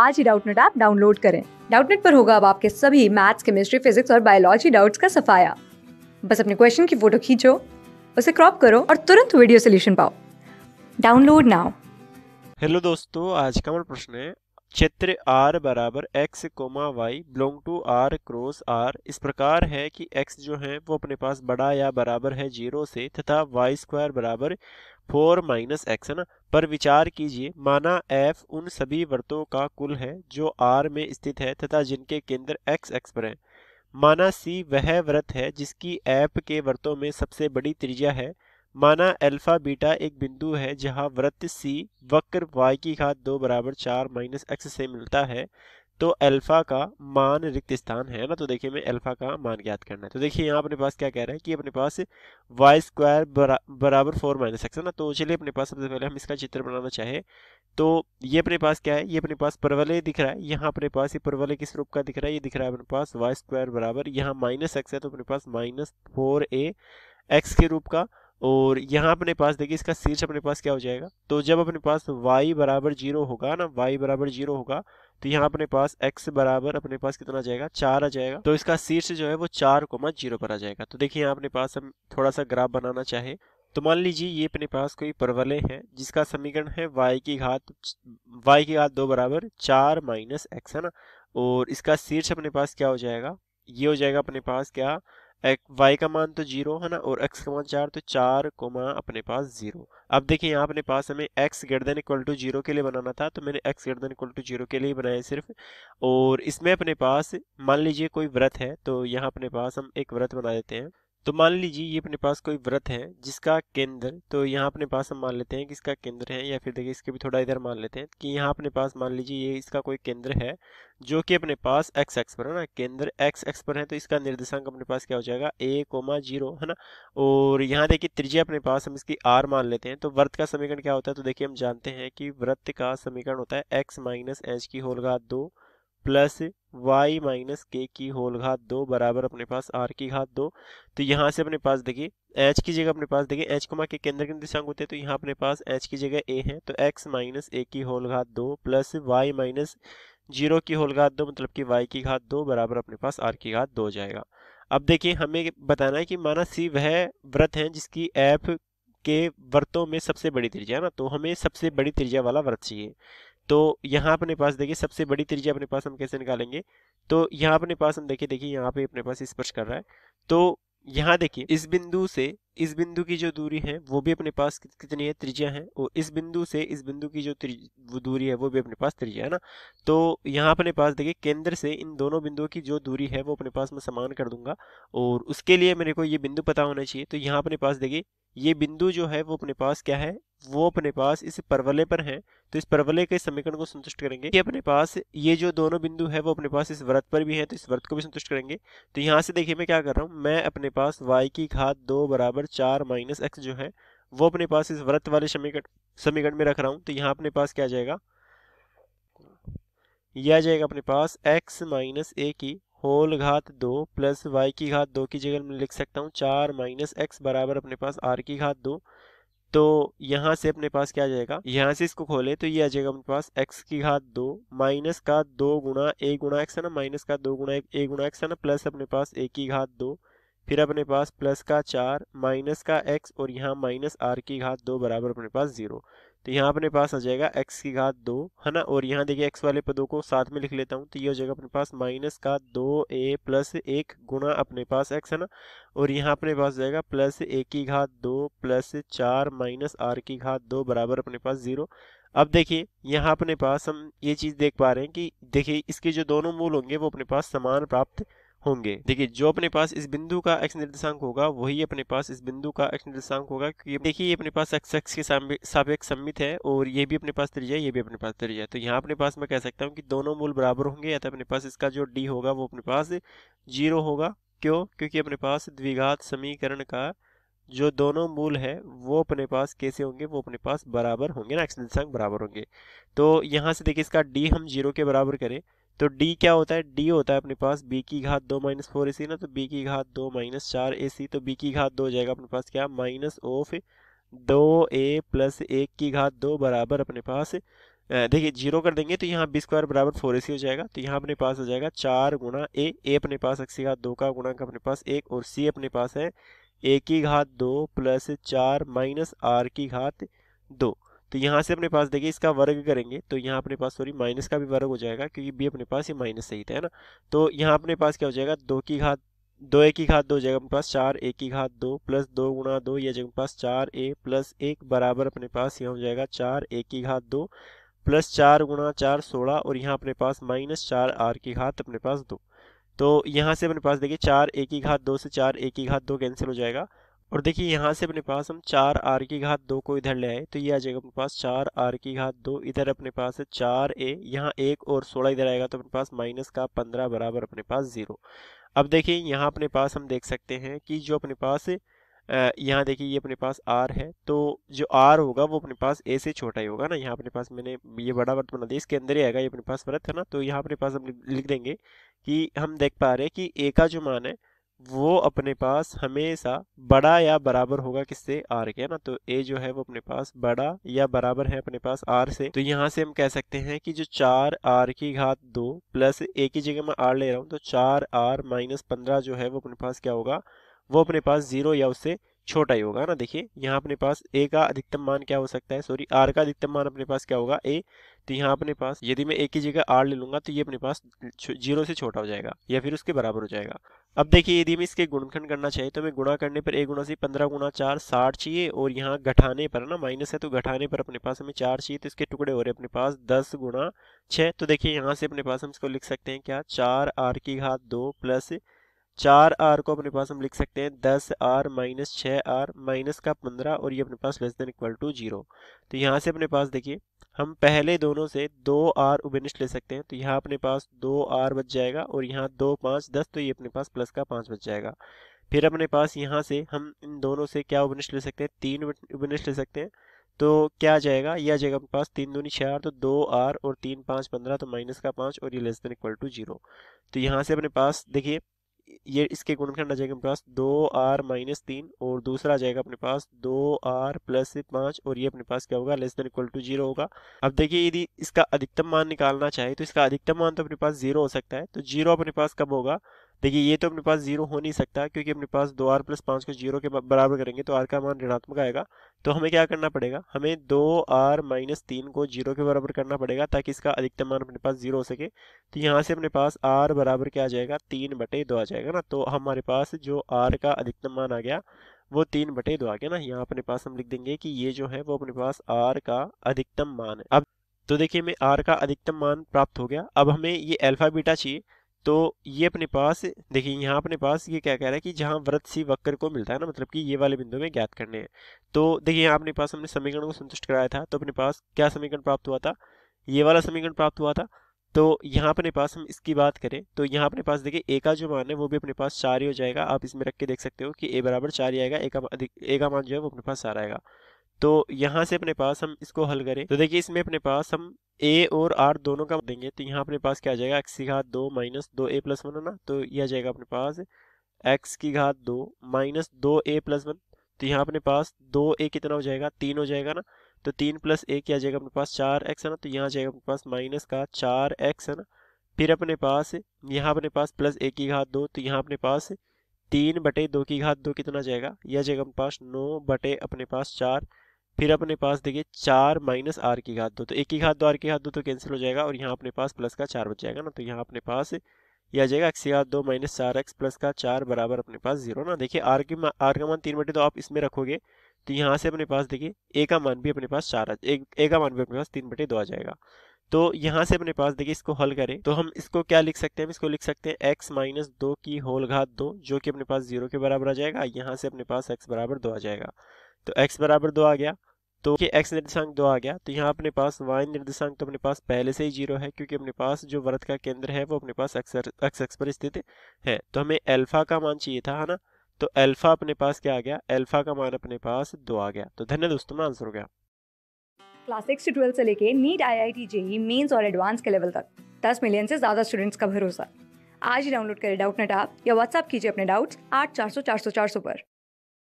आज ही Doubtnut app download करें डाउटनेट पर होगा अब आपके सभी मैथ्स केमिस्ट्री फिजिक्स और बायोलॉजी डाउट्स का सफाया बस अपने क्वेश्चन की फोटो खींचो उसे क्रॉप करो और तुरंत वीडियो सोल्यूशन पाओ डाउनलोड नाउ हेलो दोस्तों आज का मेरा प्रश्न है क्षेत्र आर बराबर x comma y belong to R cross R इस प्रकार है कि एक्स जो है वो अपने पास बड़ा या बराबर है जीरो से तथा वाई स्क्वायर बराबर फोर माइनस एक्स है ना पर विचार कीजिए माना एफ उन सभी वर्तों का कुल है जो आर में स्थित है तथा जिनके केंद्र एक्स एक्स पर है माना सी वह व्रत है जिसकी एप के वर्तों में सबसे बड़ी त्रिज्या है माना अल्फा बीटा एक बिंदु है जहां व्रत सी वक्र वाई की घात दो बराबर चार माइनस एक्स से मिलता है तो अल्फा का मान रिक्त स्थान है ना तो देखिए मैं अल्फा का मान ज्ञात करना है तो देखिए यहाँ अपने पास क्या कह रहा है कि अपने पास वाई स्क्वायर बराबर फोर माइनस एक्स है ना तो चलिए अपने पास सबसे पहले हम इसका चित्र बनाना चाहे तो ये अपने पास क्या है ये अपने पास परवलय दिख रहा है यहाँ अपने पास ये परवलय किस रूप का दिख रहा है ये दिख रहा है अपने पास वाई स्क्वायर बराबर यहाँ माइनस एक्स है तो अपने पास माइनस फोर ए एक्स के रूप का और यहाँ अपने पास देखिए इसका शीर्ष अपने पास क्या हो जाएगा तो जब अपने पास वाई बराबर जीरो होगा ना वाई बराबर जीरो होगा तो यहाँ अपने पास एक्स बराबर अपने पास कितना आ जाएगा चार आ जाएगा तो इसका शीर्ष जो है वो चार कोमा जीरो पर आ जाएगा तो देखिए यहाँ अपने पास हम थोड़ा सा ग्राफ बनाना चाहे तो मान लीजिए ये अपने पास कोई परवलय है जिसका समीकरण है y की घात y की घात दो बराबर चार माइनस एक्स है ना और इसका शीर्ष अपने पास क्या हो जाएगा ये हो जाएगा अपने पास क्या वाई का मान तो जीरो है ना और एक्स का मान चार तो चार कोमा अपने पास जीरो अब देखिए यहाँ अपने पास हमें x greater than equal to zero के लिए बनाना था तो मैंने x greater than equal to zero के लिए बनाया सिर्फ और इसमें अपने पास मान लीजिए कोई व्रत है तो यहाँ अपने पास हम एक व्रत बना देते हैं तो मान लीजिए ये अपने पास कोई व्रत है जिसका केंद्र तो यहाँ अपने पास हम मान लेते हैं कि इसका केंद्र है या फिर देखिए इसके भी थोड़ा इधर मान लेते हैं कि यहाँ अपने पास मान लीजिए ये इसका कोई केंद्र है जो कि अपने पास एक्स एक्स पर है ना केंद्र एक्स एक्स पर है तो इसका निर्देशांक अपने पास क्या हो जाएगा ए कोमा जीरो है ना और यहाँ देखिए त्रिज्या अपने पास हम इसकी आर मान लेते हैं तो व्रत का समीकरण क्या होता है तो देखिए हम जानते हैं कि व्रत का समीकरण होता है एक्स माइनस एच की होलगा दो प्लस वाई माइनस के की होल घात दो बराबर अपने पास आर की घात दो तो यहाँ से अपने पास देखिए एच की जगह अपने पास देखिए एच को के केंद्र के निर्देशांक होते हैं तो यहाँ अपने पास एच की जगह ए है तो एक्स माइनस ए की होल घात दो प्लस वाई माइनस जीरो की होल घात दो मतलब कि वाई की घात दो बराबर अपने पास आर की घात दो हो जाएगा अब देखिए हमें बताना है कि माना सी वह व्रत है जिसकी एफ के वर्तों में सबसे बड़ी त्रिज्या ना तो हमें सबसे बड़ी त्रिज्या वाला व्रत चाहिए तो यहाँ अपने पास देखिए सबसे बड़ी त्रिज्या अपने पास हम कैसे निकालेंगे तो यहाँ अपने पास हम देखिए देखिए यहाँ पे अपने पास स्पर्श कर रहा है तो यहाँ देखिए इस बिंदु से इस बिंदु की जो दूरी है वो भी अपने पास कितनी है त्रिज्या है और इस बिंदु से इस बिंदु की जो वो दूरी है वो भी अपने पास त्रिज्या है ना तो यहाँ अपने पास देखिए केंद्र से इन दोनों बिंदुओं की जो दूरी है वो अपने पास मैं समान कर दूंगा और उसके लिए मेरे को ये बिंदु पता होना चाहिए तो यहाँ अपने पास देखिए ये बिंदु जो है वो अपने पास क्या है वो अपने पास इस परवले पर है तो इस परवले के समीकरण को संतुष्ट करेंगे ये अपने पास ये जो दोनों बिंदु है वो अपने पास इस व्रत पर भी है तो इस व्रत को भी संतुष्ट करेंगे तो यहाँ से देखिए मैं क्या कर रहा हूँ मैं अपने पास y की घात दो बराबर चार माइनस एक्स जो है वो अपने पास इस व्रत वाले समीकरण समीकरण में रख रहा हूँ तो यहाँ अपने पास क्या आ जाएगा यह आ जाएगा अपने पास एक्स माइनस ए की होल घात दो प्लस वाई की घात दो की जगह मैं लिख सकता हूँ चार माइनस एक्स बराबर अपने पास आर की घात दो तो यहाँ से अपने पास क्या आ जाएगा यहाँ से इसको खोले तो ये आ जाएगा अपने पास एक्स की घात दो माइनस का दो गुणा ए गुणा एक्स है ना माइनस का दो गुणा ए गुणा एक्स है ना प्लस अपने पास ए की घात दो फिर अपने पास प्लस का चार माइनस का एक्स और यहाँ माइनस आर की घात दो बराबर अपने पास जीरो तो यहाँ अपने पास आ जाएगा एक्स की घात दो है ना और यहाँ देखिए x वाले पदों को साथ में लिख लेता हूँ तो ये हो जाएगा अपने पास माइनस का दो ए प्लस एक गुना अपने पास एक्स है ना और यहाँ अपने पास जाएगा प्लस ए की घात दो प्लस चार माइनस आर की घात दो बराबर अपने पास जीरो अब देखिए यहाँ अपने पास हम ये चीज़ देख पा रहे हैं कि देखिए इसके जो दोनों मूल होंगे वो अपने पास समान प्राप्त होंगे देखिए जो अपने पास इस बिंदु का एक्स निर्देशांक होगा वही अपने पास इस बिंदु का एक्स निर्देशांक होगा क्योंकि देखिए ये अपने पास एक्स एक्स के सापेक्ष सम्मित है और ये भी अपने पास त्रिज्या ये भी अपने पास त्रिज्या तो यहाँ अपने पास मैं कह सकता हूँ कि दोनों मूल बराबर होंगे या तो अपने पास इसका जो डी होगा वो अपने पास जीरो होगा क्यों क्योंकि अपने पास द्विघात समीकरण का जो दोनों मूल है वो अपने पास कैसे होंगे वो अपने पास बराबर होंगे ना एक्स निर्देशांक बराबर होंगे तो यहाँ से देखिए इसका डी हम जीरो के बराबर करें तो डी क्या होता है डी होता है अपने पास बी की घात दो माइनस फोर ए सी ना तो बी की घात दो माइनस चार ए सी तो बी की घात दो हो जाएगा अपने पास क्या माइनस ऑफ दो ए प्लस एक की घात दो बराबर अपने पास देखिए जीरो कर देंगे तो यहाँ बी स्क्वायर बराबर फोर ए सी हो जाएगा तो यहाँ अपने पास हो जाएगा चार गुणा ए ए अपने पास एक्सी घात दो का गुणा का अपने पास एक और सी अपने पास है ए की घात दो प्लस चार माइनस आर की घात दो तो यहाँ से अपने पास देखिए इसका वर्ग करेंगे तो यहाँ अपने पास सॉरी माइनस का भी वर्ग हो जाएगा क्योंकि बी अपने पास ये माइनस सही था है ना तो यहाँ अपने पास क्या हो जाएगा दो की घात दो ए की घात दो हो जाएगा अपने पास चार ए की घात दो प्लस दो गुणा दो ये जगह पास चार ए प्लस एक बराबर अपने पास यहाँ हो जाएगा चार ए की घात दो प्लस चार गुणा चार सोलह और यहाँ अपने पास माइनस चार आर की घात अपने पास दो तो यहाँ से अपने पास देखिए चार ए की घात दो से चार ए की घात दो कैंसिल हो जाएगा और देखिए यहाँ से अपने पास हम चार आर की घात दो को इधर ले आए तो ये आ जाएगा अपने पास चार आर की घात दो इधर अपने पास है चार ए यहाँ एक और सोलह इधर आएगा तो अपने पास माइनस का पंद्रह बराबर अपने पास जीरो अब देखिए यहाँ अपने पास हम देख सकते हैं कि जो अपने पास यहाँ देखिए ये अपने पास आर है तो जो आर होगा वो अपने पास ए से छोटा ही होगा ना यहाँ अपने पास मैंने ये बड़ा वर्त बना दिया इसके अंदर ही आएगा ये अपने पास व्रत है ना तो यहाँ अपने पास हम लिख देंगे कि हम देख पा रहे हैं कि ए का जो मान है वो अपने पास हमेशा बड़ा या बराबर होगा किससे आर के ना तो ए जो है वो अपने पास बड़ा या बराबर है अपने पास आर से तो यहाँ से हम कह सकते हैं कि जो चार आर की घात दो प्लस ए की जगह मैं आर ले रहा हूँ तो चार आर माइनस पंद्रह जो है वो अपने पास क्या होगा वो अपने पास जीरो या उससे छोटा ही होगा ना देखिए यहाँ अपने पास ए का अधिकतम मान क्या हो सकता है सॉरी आर का अधिकतम मान अपने पास क्या होगा ए तो यहाँ अपने पास यदि मैं ए की जगह आर ले लूंगा तो ये अपने पास जीरो से छोटा हो जाएगा या फिर उसके बराबर हो जाएगा अब देखिए यदि मैं इसके गुणखंड करना चाहिए तो मैं गुणा करने पर ए गुणा से पंद्रह गुणा चार साठ चाहिए और यहाँ घटाने पर ना माइनस है तो घटाने पर अपने पास हमें चार चाहिए तो इसके टुकड़े हो रहे अपने पास दस गुणा छः तो देखिए यहाँ से अपने पास हम इसको लिख सकते हैं क्या चार आर की घात दो प्लस चार आर को अपने पास हम लिख सकते हैं दस आर माइनस छः आर माइनस का पंद्रह और ये अपने पास less than equal to zero तो यहाँ से अपने पास देखिए हम पहले दोनों से दो आर उबेनिस्ट ले सकते हैं तो यहाँ अपने पास दो आर बच जाएगा और यहाँ दो पाँच दस तो ये अपने पास प्लस का पाँच बच जाएगा फिर अपने पास यहाँ से हम इन दोनों से क्या उबनिस्ट ले सकते हैं तीन उबनिस्ट ले सकते हैं तो क्या आ जाएगा यह आ जाएगा अपने पास तीन दूनी छः आर तो दो आर और तीन पाँच पंद्रह तो माइनस का पाँच और ये less than equal to zero तो यहाँ से अपने पास देखिए ये इसके गुणनखंड आ जाएगा अपने पास दो आर माइनस तीन और दूसरा आ जाएगा अपने पास दो आर प्लस पाँच और ये अपने पास क्या होगा less than equal to zero होगा अब देखिए यदि इसका अधिकतम मान निकालना चाहे तो इसका अधिकतम मान तो अपने पास जीरो हो सकता है तो जीरो अपने पास कब होगा देखिए ये तो अपने पास जीरो हो नहीं सकता क्योंकि अपने पास दो आर प्लस पाँच को जीरो के बराबर करेंगे तो आर का मान ऋणात्मक आएगा तो हमें क्या करना पड़ेगा हमें दो आर माइनस तीन को जीरो के बराबर करना पड़ेगा ताकि इसका अधिकतम मान अपने पास जीरो हो सके तो यहाँ से अपने पास आर बराबर क्या आ जाएगा तीन बटे दो आ जाएगा ना तो हमारे पास जो आर का अधिकतम मान आ गया वो तीन बटे दो आ गया ना यहाँ अपने पास हम लिख देंगे कि ये जो है वो अपने पास आर का अधिकतम मान है अब तो देखिए हमें आर का अधिकतम मान प्राप्त हो गया अब हमें ये अल्फा बीटा चाहिए तो ये अपने पास देखिए यहाँ अपने पास ये क्या कह रहा है कि जहाँ व्रत सी वक्र को मिलता है ना मतलब कि ये वाले बिंदु में ज्ञात करने हैं तो देखिए यहाँ अपने पास हमने समीकरण को संतुष्ट कराया था तो अपने पास क्या समीकरण प्राप्त हुआ था ये वाला समीकरण प्राप्त हुआ था तो यहाँ अपने पास हम इसकी बात करें तो यहाँ अपने पास देखिए एका जो मान है वो भी अपने पास चार ही हो जाएगा आप इसमें रख के देख सकते हो कि ए बराबर चार ही आएगा एका एका मान जो है वो अपने पास चार आएगा तो यहाँ से अपने पास हम इसको हल करें तो देखिए इसमें अपने पास हम ए और आर दोनों का देंगे तो यहाँ अपने पास क्या आ जाएगा एक्स की घात दो माइनस दो ए प्लस वन है ना तो यह आ जाएगा अपने पास एक्स की घात दो माइनस दो ए प्लस वन तो यहाँ अपने पास दो ए कितना हो जाएगा तीन हो जाएगा ना तो तीन प्लस ए क्या आ जाएगा अपने पास चार एक्स है ना तो यहाँ आ जाएगा अपने पास माइनस का चार एक्स है ना फिर अपने पास यहाँ अपने पास प्लस ए की घात दो तो यहाँ अपने पास तीन बटे दो की घात दो कितना जाएगा यह जाएगा अपने पास नौ बटे अपने पास चार फिर अपने पास देखिए चार माइनस आर की घात दो तो एक की घात दो आर की घात दो तो कैंसिल हो जाएगा और यहाँ अपने पास प्लस का चार बच जाएगा ना तो यहाँ अपने पास ये आ जाएगा एक्स की घात दो माइनस चार एक्स प्लस का चार बराबर अपने पास जीरो ना देखिए आर की आर का मान तीन बटे तो आप इसमें रखोगे तो यहाँ से अपने पास देखिए ए का मान भी अपने पास चार ए, का मान भी अपने पास तीन बटे दो आ जाएगा तो यहाँ से अपने पास देखिए इसको हल करें तो हम इसको क्या लिख सकते हैं इसको लिख सकते हैं एक्स माइनस दो की होल घात दो जो कि अपने पास जीरो के बराबर आ जाएगा यहाँ से अपने पास एक्स बराबर दो आ जाएगा तो एक्स बराबर दो आ गया तो ये एक्स निर्देशांक दो आ गया तो यहाँ अपने पास वाई निर्देशांक तो अपने पास पहले से ही जीरो है क्योंकि अपने पास जो वर्त का केंद्र है वो अपने पास एक्स एक्स पर स्थित है तो हमें एल्फा का मान चाहिए था है ना तो एल्फा अपने पास क्या आ गया एल्फा का मान अपने पास दो आ गया तो धन्य दोस्तों में आंसर हो गया क्लास सिक्स से ट्वेल्थ से लेके NEET I I T JEE mains और एडवांस के लेवल तक दस मिलियन से ज्यादा स्टूडेंट्स का भरोसा आज ही डाउनलोड करें डाउट नेट आप या व्हाट्सअप कीजिए अपने डाउट्स आठ चार सौ चार सौ चार सौ पर